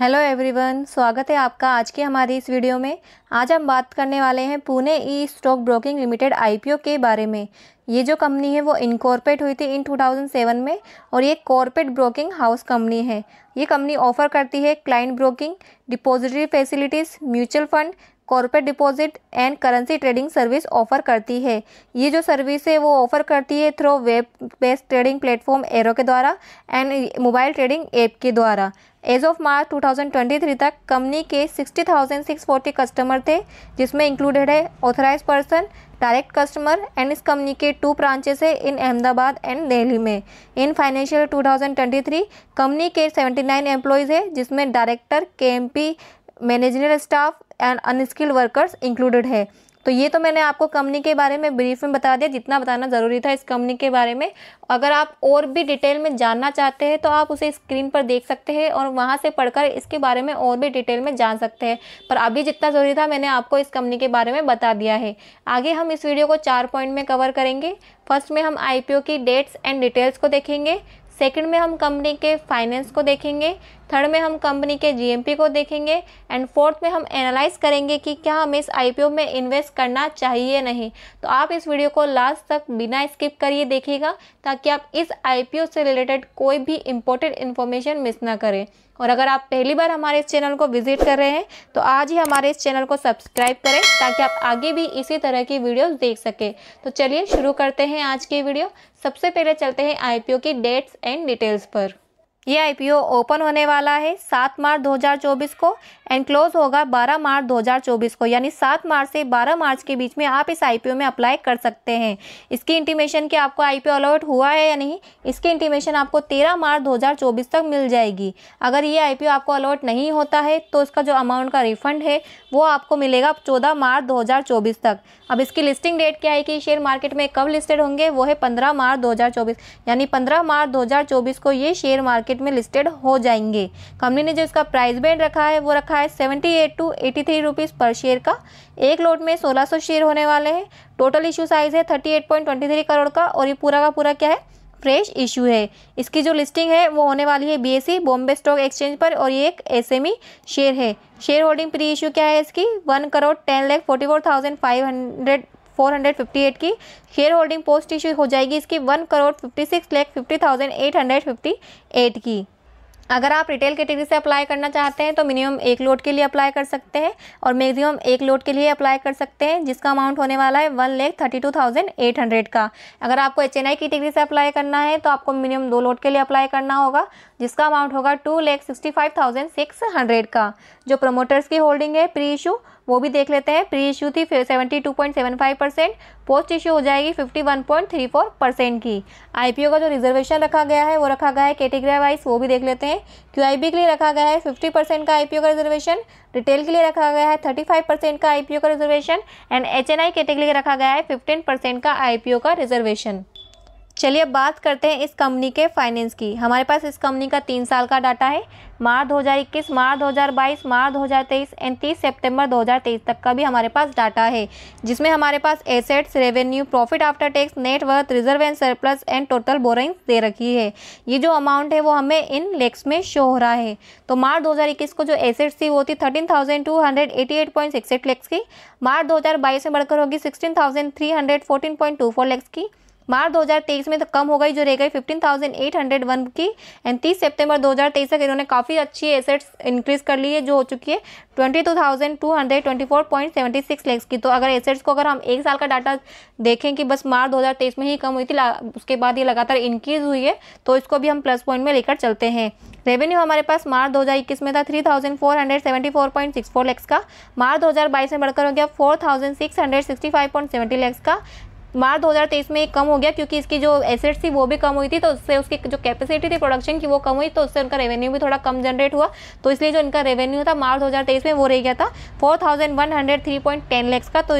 hello everyone स्वागत है आपका आज के हमारी इस वीडियो में आज हम बात करने वाले हैं Pune e stock broking limited IPO के बारे में ये जो कंपनी है वो इनकॉर्पोरेट हुई थी इन 2007 में और ये कॉर्पोरेट ब्रोकिंग हाउस कंपनी है ये कंपनी ऑफर करती है client broking depository facilities mutual fund corporate deposit and currency trading service offer करती है ये जो सर्विस है वो ऑफर करती है through web based trading platform एरो के द्वारा एंड मोबाइल ट्रेडिंग ऐप के द्वारा एज ऑफ मार्च 2023 तक कंपनी के 60,640 कस्टमर थे जिसमें इंक्लूडेड है authorise person direct customer and इस कंपनी के टू ब्रांचेस है इन अहमदाबाद एंड दिल्ली में इन फाइनेंशियल 2023 कंपनी के 79 एम्प्लॉयज़ है जिसमें डायरेक्टर के managerial staff and unskilled workers included है तो ये तो मैंने आपको कंपनी के बारे में ब्रीफ में बता दिया जितना बताना ज़रूरी था इस कंपनी के बारे में अगर आप और भी डिटेल में जानना चाहते हैं तो आप उसे स्क्रीन पर देख सकते हैं और वहाँ से पढ़कर इसके बारे में और भी डिटेल में जान सकते हैं पर अभी जितना ज़रूरी था मैंने आपको इस कंपनी के बारे में बता दिया है आगे हम इस वीडियो को चार पॉइंट में कवर करेंगे फर्स्ट में हम आई की डेट्स एंड डिटेल्स को देखेंगे सेकेंड में हम कंपनी के फाइनेंस को देखेंगे थर्ड में हम कंपनी के जीएमपी को देखेंगे एंड फोर्थ में हम एनालाइज करेंगे कि क्या हमें इस आईपीओ में इन्वेस्ट करना चाहिए नहीं तो आप इस वीडियो को लास्ट तक बिना स्किप करिए देखिएगा ताकि आप इस आईपीओ से रिलेटेड कोई भी इंपॉर्टेंट इन्फॉर्मेशन मिस ना करें और अगर आप पहली बार हमारे इस चैनल को विजिट कर रहे हैं तो आज ही हमारे इस चैनल को सब्सक्राइब करें ताकि आप आगे भी इसी तरह की वीडियोस देख सकें तो चलिए शुरू करते हैं आज की वीडियो सबसे पहले चलते हैं आईपीओ की डेट्स एंड डिटेल्स पर ये आईपीओ ओपन होने वाला है 7 मार्च 2024 को एंड क्लोज होगा 12 मार्च 2024 को यानी 7 मार्च से 12 मार्च के बीच में आप इस आईपीओ में अप्लाई कर सकते हैं इसकी इंटीमेशन कि आपको ओ अलॉट हुआ है या नहीं इसकी इंटीमेशन आपको 13 मार्च 2024 तक मिल जाएगी अगर ये ओ आपको अलॉट नहीं होता है तो इसका जो अमाउंट का रिफंड है वो आपको मिलेगा चौदह मार्च दो तक अब इसकी लिस्टिंग डेट क्या है कि शेयर मार्केट में कब लिस्टेड होंगे वो है 15 मार्च 2024 यानी 15 मार्च 2024 को ये शेयर मार्केट में लिस्टेड हो जाएंगे कंपनी ने जो इसका प्राइस बैंड रखा है वो रखा है 78 टू 83 रुपीज़ पर शेयर का एक लोट में 1600 शेयर होने वाले हैं टोटल इशू साइज़ है 38.23 करोड़ का और ये पूरा का पूरा क्या है फ्रेश इशू है इसकी जो लिस्टिंग है वो होने वाली है बीएसई बॉम्बे स्टॉक एक्सचेंज पर और ये एक एसएमई शेयर e है शेयर होल्डिंग प्री इशू क्या है इसकी one crore ten lakh forty four thousand five hundred four hundred fifty eight की शेयर होल्डिंग पोस्ट इशू हो जाएगी इसकी one crore fifty six lakh fifty thousand eight hundred fifty eight की अगर आप रिटेल कैटेगरी से अप्लाई करना चाहते हैं तो मिनिमम एक लोड के लिए अप्लाई कर सकते हैं और मैक्सिमम एक लोड के लिए अप्लाई कर सकते हैं जिसका अमाउंट होने वाला है one lakh thirty two thousand eight hundred का अगर आपको एच एन आई कैटेगरी से अप्लाई करना है तो आपको मिनिमम दो लोड के लिए अप्लाई करना होगा जिसका अमाउंट होगा two lakh sixty five thousand six hundred का जो प्रमोटर्स की होल्डिंग है प्री इशू वो भी देख लेते हैं प्री इशू थी seventy two point seven five percent post issue हो जाएगी fifty one point three four percent की आईपीओ का जो रिजर्वेशन रखा गया है वो रखा गया है कैटेगरी वाइज वो भी देख लेते हैं क्यू के लिए रखा गया है फिफ्टी परसेंट का आईपीओ का रिजर्वेशन रिटेल के लिए रखा गया है थर्टी फाइव परसेंट का आईपीओ का रिजर्वेशन एंड आई कैटेगरी रखा गया है फिफ्टीन परसेंट का आईपीओ का रिजर्वेशन चलिए अब बात करते हैं इस कंपनी के फाइनेंस की हमारे पास इस कंपनी का तीन साल का डाटा है मार्च 2021, मार्च 2022, मार्च 2023 एंड 30 सितंबर 2023 तक का भी हमारे पास डाटा है जिसमें हमारे पास assets revenue profit after tax net worth reserve and surplus and total borrowing दे रखी है ये जो अमाउंट है वो हमें इन लेक्स में शो हो रहा है तो मार्च दो को जो एसेट्स थी वो थी thirteen thousand two hundred eighty eight point six eight lakhs की मार्च दो में बढ़कर होगी sixteen thousand three hundred fourteen point two four lakhs की मार्च 2023 में तो कम हो गई जो रह गई 15,801 की एंड तीस सितंबर 2023 तक इन्होंने काफ़ी अच्छी एसेट्स इंक्रीज कर ली है जो हो चुकी है 22,224.76 लाख की तो अगर एसेट्स को अगर हम एक साल का डाटा देखें कि बस मार्च 2023 में ही कम हुई थी उसके बाद ये लगातार इंक्रीज हुई है तो इसको भी हम प्लस पॉइंट में लेकर चलते हैं रेवेन्यू हमारे पास मार्च दो में था थ्री लैक्स का मार्च दो में बढ़कर हो गया फोर लैक्स का मार्च 2023 में कम हो गया क्योंकि इसकी जो एसेट्स थी वो भी कम हुई थी तो उससे उसकी जो कैपेसिटी थी प्रोडक्शन की वो कम हुई तो उससे उनका रेवेन्यू भी थोड़ा कम जनरेट हुआ तो इसलिए जो इनका रेवेन्यू था मार्च 2023 में वो रह गया था 4103.10 लाख का तो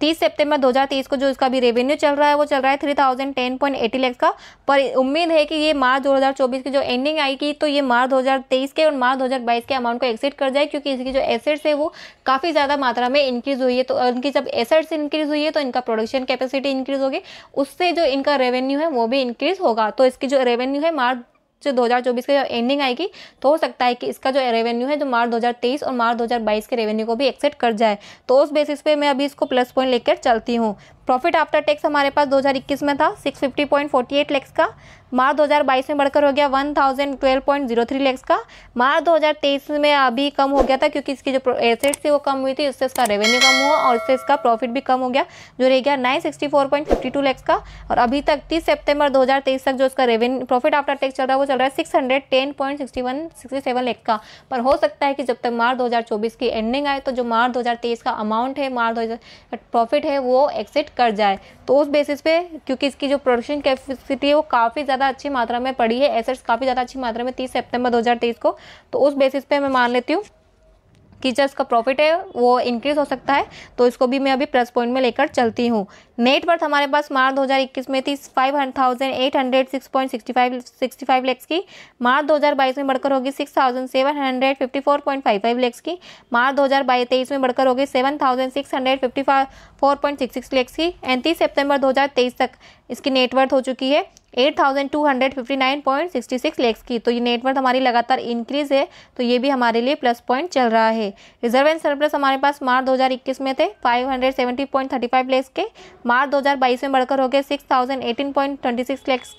तीस सितंबर 2023 को जो इसका भी रेवेन्यू चल रहा है वो चल रहा है three thousand ten point eighty lakhs का पर उम्मीद है कि ये मार्च 2024 की जो एंडिंग आएगी तो ये मार्च 2023 के और मार्च 2022 के अमाउंट को एक्सिट कर जाए क्योंकि इसकी जो एसेट्स है वो काफ़ी ज़्यादा मात्रा में इंक्रीज हुई है तो इनकी जब एसेट्स इंक्रीज हुई है तो इनका प्रोडक्शन कैपेसिटी इंक्रीज होगी उससे जो इनका रेवेन्यू है वो भी इंक्रीज होगा तो इसकी जो रेवेन्यू है मार्च जो 2024 की जो एंडिंग आएगी तो हो सकता है कि इसका जो रेवेन्यू है जो मार्च 2023 और मार्च 2022 के रेवेन्यू को भी एक्सेप्ट कर जाए तो उस बेसिस पे मैं अभी इसको प्लस पॉइंट लेकर चलती हूँ प्रॉफिट आफ्टर टैक्स हमारे पास 2021 में था 650.48 लैक्स का मार्च 2022 में बढ़कर हो गया 1012.03 लैक्स का मार्च 2023 में अभी कम हो गया था क्योंकि इसकी जो एसेट थी वो कम हुई थी उससे इसका रेवेन्यू कम हुआ और उससे इसका प्रॉफिट भी कम हो गया जो रह गया 964.52 लैक्स का और अभी तक 30 सितंबर 2023 तक जो इसका रेवेन्यू प्रॉफिट आफ्टर टैक्स चल रहा है वो चल रहा है सिक्स हंड्रेड लैक्स का पर हो सकता है कि जब तक मार्च दो की एंडिंग आए तो जो मार्च दो का अमाउंट है मार्च दो प्रॉफिट है वो एक्सेट कर जाए तो उस बेसिस पे क्योंकि इसकी जो प्रोडक्शन कैपेसिटी है वो काफ़ी ज़्यादा अच्छी मात्रा में पड़ी है एसेट्स काफ़ी ज़्यादा अच्छी मात्रा में तीस सितंबर 2023 को तो उस बेसिस पे मैं मान लेती हूँ कि जो इसका प्रॉफिट है वो इंक्रीज़ हो सकता है तो इसको भी मैं अभी प्लस पॉइंट में लेकर चलती हूँ नेट बर्थ हमारे पास मार्च 2021 में थी five thousand eight hundred six point sixty five sixty five lakhs की मार्च 2022 में बढ़कर होगी six thousand seven hundred fifty four point five five lakhs की मार्च दो हज़ार तेईस में बढ़कर होगी seven thousand six hundred fifty five four point six six lakhs की एंड तीस सेप्टेम्बर दो हज़ार तेईस तक इसकी नेटवर्थ हो चुकी है एट लेक्स की तो ये नेटवर्थ हमारी लगातार इंक्रीज है तो ये भी हमारे लिए प्लस पॉइंट चल रहा है रिजर्व एंड सरप्लस हमारे पास मार्च 2021 में थे 570.35 लेक्स के मार्च 2022 में बढ़कर हो गए 6018.26 थाउजेंड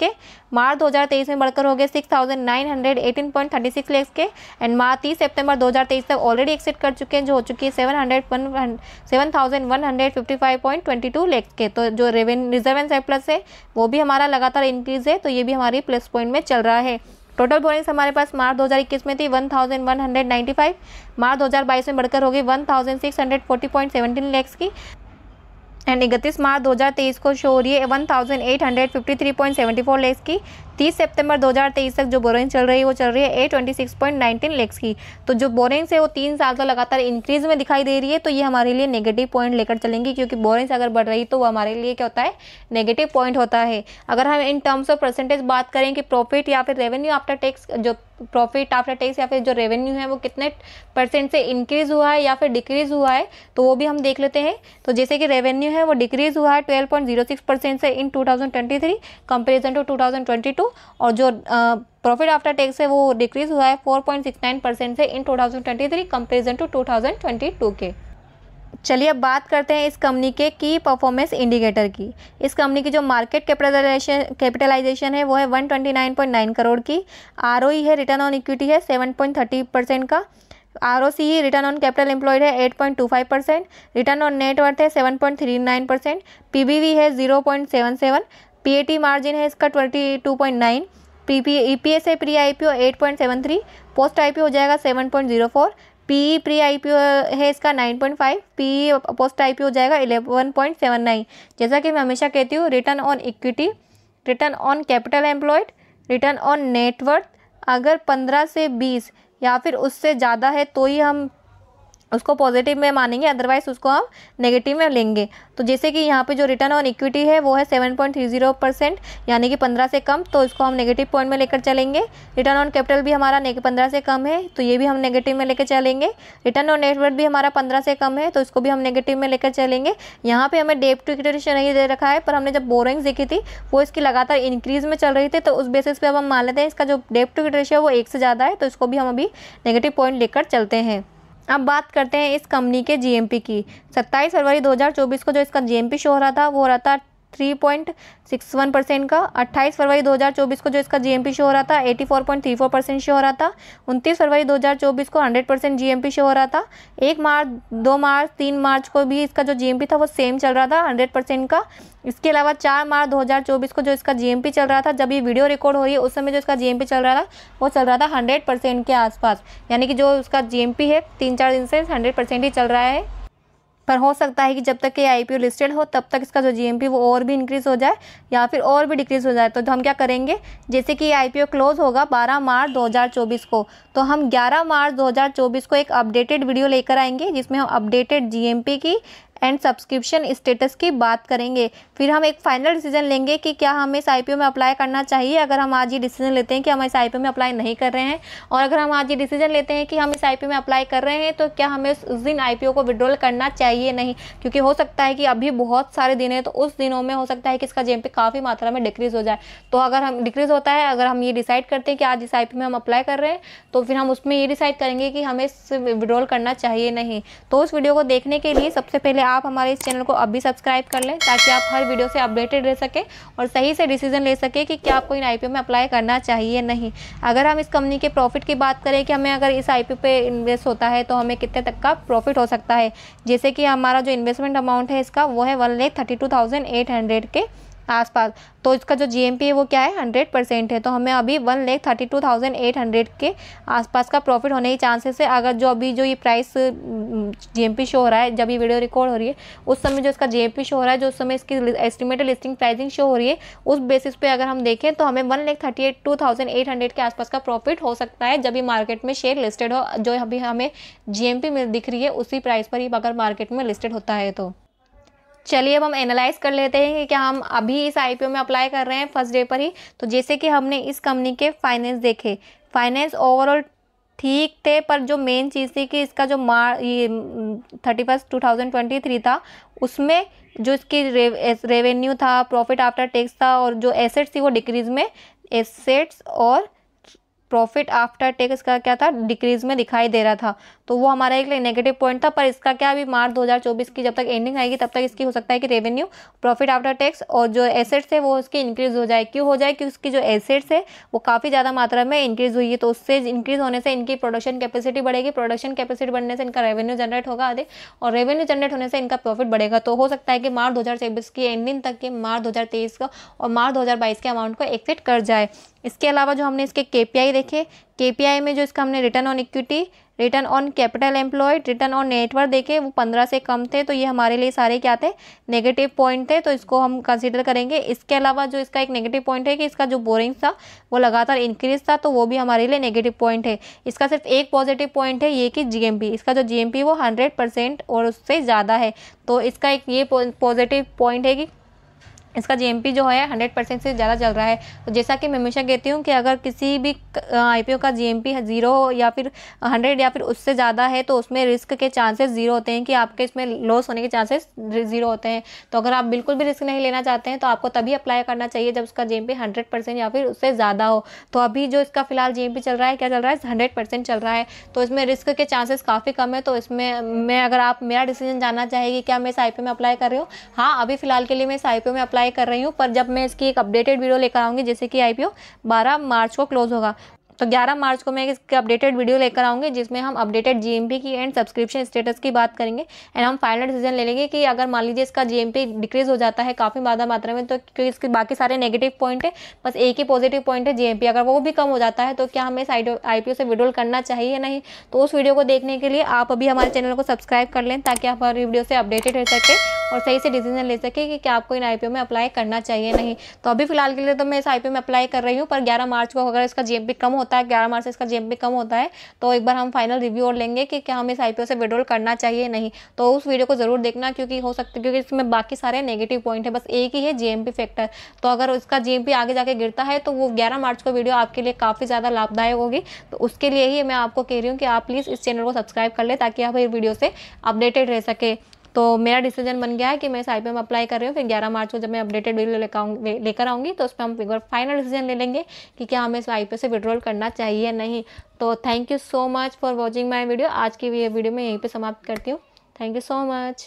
के मार्च 2023 में बढ़कर हो गए सिक्स थाउजेंड 6,918.36 लाख के एंड मार्च 30 सितंबर 2023 तक ऑलरेडी एक्सिट कर चुके हैं जो हो चुकी है seven hundred one seven thousand one hundred fifty five point twenty two lakh के तो जो रेवेन्यू रिजर्व एंड सरप्लस है वो भी हमारा लगातार इंक्रीज है तो ये भी हमारी प्लस पॉइंट में चल रहा है टोटल बोरिंग्स हमारे पास मार्च 2021 में थी 1195 मार्च 2022 में बढ़कर हो गई 1640.17 लैक्स की एंड इकतीस मार्च 2023 को शो हो रही है one thousand eight hundred fifty three point seventy four की तीस सितंबर 2023 तक जो बोरिंग चल रही है वो चल रही है ए twenty six point nineteen lakhs की तो जो बोरिंग्स है वो तीन साल से लगातार इंक्रीज में दिखाई दे रही है तो ये हमारे लिए नेगेटिव पॉइंट लेकर चलेंगी क्योंकि बोरिंग्स अगर बढ़ रही तो वो हमारे लिए क्या होता है नेगेटिव पॉइंट होता है अगर हम इन टर्म्स ऑफ परसेंटेज बात करें कि प्रॉफिट या फिर रेवेन्यू आफ्टर टैक्स जो प्रॉफिट आफ्टर टैक्स या फिर जो रेवेन्यू है वो कितने परसेंट से इंक्रीज़ हुआ है या फिर डिक्रीज़ हुआ है तो वो भी हम देख लेते हैं तो जैसे कि रेवेन्यू है वो डिक्रीज़ हुआ है 12.06 परसेंट से इन 2023 कंपेरिजन टू 2022 और जो प्रॉफिट आफ्टर टैक्स है वो डिक्रीज़ हुआ है 4.69 परसेंट से इन 2023 कंपेरिजन टू 2022 के चलिए अब बात करते हैं इस कंपनी के की परफॉर्मेंस इंडिकेटर की इस कंपनी की जो मार्केट कैपिटलाइजेशन कैपिटलाइजेशन है वो है 129.9 करोड़ की आर e है रिटर्न ऑन इक्विटी है 7.30 परसेंट का R O C return on capital employed है 8.25 percent return on seven point है 7.39 परसेंट पी बी वी है seven P A T margin है इसका nine P P E P S है pre I P O eight point seven three post I P हो जाएगा seven point zero four P pre I है इसका nine point five P post I हो जाएगा eleven point seven nine जैसा कि मैं हमेशा कहती हूँ return on equity return on capital employed return on net worth अगर पंद्रह से बीस या फिर उससे ज़्यादा है तो ही हम उसको पॉजिटिव में मानेंगे अदरवाइज उसको हम नेगेटिव में लेंगे तो जैसे कि यहाँ पे जो रिटर्न ऑन इक्विटी है वो है seven point three zero percent यानी कि पंद्रह से कम तो इसको हम नेगेटिव पॉइंट में लेकर चलेंगे रिटर्न ऑन कैपिटल भी हमारा पंद्रह से कम है तो ये भी हम नेगेटिव में लेकर चलेंगे रिटर्न ऑन नेटवर्क भी हमारा पंद्रह से कम है तो इसको भी हम नेगेटिव में लेकर चलेंगे यहाँ पर हमें डेप टू इक्विटी नहीं दे रखा है पर हमने जब बोरिंग देखी थी वो इसकी लगातार इंक्रीज में चल रही थी तो उस बेसिस पर अब हम मान लेते हैं इसका जो डेप टू इक्विटी रेशियो वो एक से ज़्यादा है तो इसको भी हम अभी नेगेटिव पॉइंट लेकर चलते हैं अब बात करते हैं इस कंपनी के जीएमपी की 27 फरवरी 2024 को जो इसका जीएमपी शो हो रहा था वो हो रहा था three point six one percent का अट्ठाईस फरवरी 2024 को जो इसका जीएमपी शो हो रहा था eighty four point three four percent show हो रहा था उनतीस फरवरी 2024 को हंड्रेड परसेंट जी शो हो रहा था एक मार्च दो मार्च तीन मार्च को भी इसका जो जी था वो सेम चल रहा था हंड्रेड परसेंट का इसके अलावा चार मार्च 2024 को जो इसका जीएमपी चल रहा था जब ये वीडियो रिकॉर्ड हो रही है उस समय जो इसका जीएमपी चल रहा था वो चल रहा था हंड्रेड परसेंट के आसपास यानी कि जो उसका जी है तीन चार दिन से हंड्रेड परसेंट ही चल रहा है पर हो सकता है कि जब तक ये ओ लिस्टेड हो तब तक इसका जो पी वो और भी इंक्रीज़ हो जाए या फिर और भी डिक्रीज़ हो जाए तो हम क्या करेंगे जैसे कि ये ओ क्लोज़ होगा 12 मार्च 2024 को तो हम 11 मार्च 2024 को एक अपडेटेड वीडियो लेकर आएंगे जिसमें हम अपडेटेड पी की एंड सब्सक्रिप्शन स्टेटस की बात करेंगे फिर हम एक फाइनल डिसीजन लेंगे कि क्या हमें इस आई में अप्लाई करना चाहिए अगर हम आज ये डिसीजन लेते हैं कि हम इस आई में अप्लाई नहीं कर रहे हैं और अगर हम आज ये डिसीजन लेते हैं कि हम इस आई में अप्लाई कर रहे हैं तो क्या हमें उस दिन आई को विड्रॉल करना चाहिए नहीं क्योंकि हो सकता है कि अभी बहुत सारे दिन है तो उस दिनों में हो सकता है कि इसका जे काफ़ी मात्रा में डिक्रीज़ हो जाए तो अगर हम डिक्रीज़ होता है अगर हम ये डिसाइड करते हैं कि आज इस आई में हम अप्लाई कर रहे हैं तो फिर हम उसमें ये डिसाइड करेंगे कि हमें विड्रॉल करना चाहिए नहीं तो उस वीडियो को देखने के लिए सबसे पहले आप आप हमारे इस चैनल को अभी सब्सक्राइब कर लें ताकि आप हर वीडियो से अपडेटेड रह सके और सही से डिसीजन ले सके कि क्या आपको इन आई में अप्लाई करना चाहिए नहीं अगर हम इस कंपनी के प्रॉफिट की बात करें कि हमें अगर इस आई पे इन्वेस्ट होता है तो हमें कितने तक का प्रॉफिट हो सकता है जैसे कि हमारा जो इन्वेस्टमेंट अमाउंट है इसका वो है one lakh thirty two thousand eight hundred के आसपास तो इसका जो जीएमपी है वो क्या है हंड्रेड परसेंट है तो हमें अभी one lakh thirty two thousand eight hundred के आसपास का प्रॉफिट होने के चांसेस है अगर जो अभी जो ये प्राइस जीएमपी शो हो रहा है जब ये वीडियो रिकॉर्ड हो रही है उस समय जो इसका जीएमपी शो हो रहा है जो उस समय इसकी एस्टिमेटेड लिस्टिंग प्राइसिंग शो हो रही है उस बेसिस पर अगर हम देखें तो हमें one lakh thirty eight two thousand eight hundred के आसपास का प्रॉफिट हो सकता है जब ये मार्केट में शेयर लिस्टेड हो जो अभी हमें जी मिल दिख रही है उसी प्राइस पर ही अगर मार्केट में लिस्टेड होता है तो चलिए अब हम एनालाइज कर लेते हैं कि क्या हम अभी इस आईपीओ में अप्लाई कर रहे हैं फर्स्ट डे पर ही तो जैसे कि हमने इस कंपनी के फाइनेंस देखे फाइनेंस ओवरऑल ठीक थे पर जो मेन चीज़ थी कि इसका जो मार ये thirty first two thousand twenty three था उसमें जो इसकी रेवेन्यू था प्रॉफिट आफ्टर टैक्स था और जो एसेट्स थी वो डिक्रीज में एसेट्स और प्रॉफिट आफ्टर टैक्स का क्या था डिक्रीज में दिखाई दे रहा था तो वो हमारा एक नेगेटिव पॉइंट था पर इसका क्या अभी मार्च 2024 की जब तक एंडिंग आएगी तब तक इसकी हो सकता है कि रेवेन्यू प्रॉफिट आफ्टर टैक्स और जो एसेट्स है वो उसकी इंक्रीज हो जाए क्यों हो जाए क्योंकि उसकी जो एसेट्स है वो काफ़ी ज़्यादा मात्रा में इंक्रीज हुई है तो उससे इंक्रीज होने से इनकी प्रोडक्शन कैपेसिटी बढ़ेगी प्रोडक्शन कैपेसिटी बढ़ने से इनका रेवेन्यू जनरेट होगा आधे और रेवेन्यू जनरेट होने से इनका प्रॉफिट बढ़ेगा तो हो सकता है कि मार्च दो की एंडिंग तक के मार्च दो का और मार्च दो के अमाउंट को एक्सेट कर जाए इसके अलावा जो हमने इसके के देखे के में जो इसका हमने return on equity return on capital employed return on network देखे वो पंद्रह से कम थे तो ये हमारे लिए सारे क्या थे नेगेटिव पॉइंट थे तो इसको हम कंसिडर करेंगे इसके अलावा जो इसका एक नेगेटिव पॉइंट है कि इसका जो बोरिंग था वो लगातार इंक्रीज था तो वो भी हमारे लिए नेगेटिव पॉइंट है इसका सिर्फ एक पॉजिटिव पॉइंट है ये कि जी इसका जो जी वो हंड्रेड परसेंट और उससे ज़्यादा है तो इसका एक ये पॉजिटिव पॉइंट है कि इसका जीएमपी जो है 100 परसेंट से ज़्यादा चल रहा है तो जैसा कि मैं हमेशा कहती हूँ कि अगर किसी भी आईपीओ का जीएमपी ज़ीरो या फिर 100 या फिर उससे ज़्यादा है तो उसमें रिस्क के चांसेस ज़ीरो होते हैं कि आपके इसमें लॉस होने के चांसेस ज़ीरो होते हैं तो अगर आप बिल्कुल भी रिस्क नहीं लेना चाहते हैं तो आपको तभी अप्लाई करना चाहिए जब उसका जी एम या फिर उससे ज़्यादा हो तो अभी जो इसका फिलहाल जी चल रहा है क्या चल रहा है हंड्रेड चल रहा है तो इसमें रिस्क के चांसेस काफ़ी कम है तो इसमें मैं अगर आप मेरा डिसीजन जानना चाहेगी क्या मैं इस आई में अप्लाई कर रही हूँ हाँ अभी फ़िलहाल के लिए मैं इस आई में अप्लाई ट्राई कर रही हूँ पर जब मैं इसकी एक अपडेटेड वीडियो लेकर आऊँगी जैसे कि आई पी मार्च को क्लोज़ होगा तो 11 मार्च को मैं इसके अपडेटेड वीडियो लेकर आऊँगी जिसमें हम अपडेटेड जीएमपी की एंड सब्सक्रिप्शन स्टेटस की बात करेंगे एंड हम फाइनल डिसीजन ले लेंगे कि अगर मान लीजिए इसका जीएमपी डिक्रीज हो जाता है काफ़ी ज़्यादा मात्रा में तो क्योंकि इसके बाकी सारे नेगेटिव पॉइंट है बस एक ही पॉजिटिव पॉइंट है जीएमपी अगर वो भी कम हो जाता है तो क्या हमें इस आई से विड्रोल करना चाहिए नहीं तो उस वीडियो को देखने के लिए आप अभी हमारे चैनल को सब्सक्राइब कर लें ताकि आप हमारी वीडियो से अपडेटेड रह सकें और सही से डिसीजन ले सके कि क्या आपको इन आई में अप्लाई करना चाहिए नहीं तो अभी फिलहाल के लिए तो मैं इस आई में अप्लाई कर रही हूँ पर ग्यारह मार्च को अगर इसका जेब भी कम होता है ग्यारह मार्च से इसका जेब भी कम होता है तो एक बार हम फाइनल रिव्यू और लेंगे कि क्या हम इस आई से विड्रॉल करना चाहिए नहीं तो उस वीडियो को ज़रूर देखना क्योंकि हो सकता है क्योंकि इसमें बाकी सारे नेगेटिव पॉइंट है बस एक ही है जे फैक्टर तो अगर उसका जे आगे जाके गिरता है तो वो ग्यारह मार्च को वीडियो आपके लिए काफ़ी ज़्यादा लाभदायक होगी तो उसके लिए ही मैं आपको कह रही हूँ कि आप प्लीज़ इस चैनल को सब्सक्राइब कर ले ताकि आप ये वीडियो से अपडेटेड रह सके तो मेरा डिसीजन बन गया है कि मैं इस आई में अप्लाई कर रही हूँ फिर ग्यारह मार्च को जब मैं अपडेटेड वीडियो लेकर लेकर आऊँगी तो उस पर हम एक बार फाइनल डिसीजन ले लेंगे कि क्या हमें इस आई से विड्रॉल करना चाहिए नहीं तो thank you so much for watching my video आज की वीडियो मैं यहीं पर समाप्त करती हूँ थैंक यू सो मच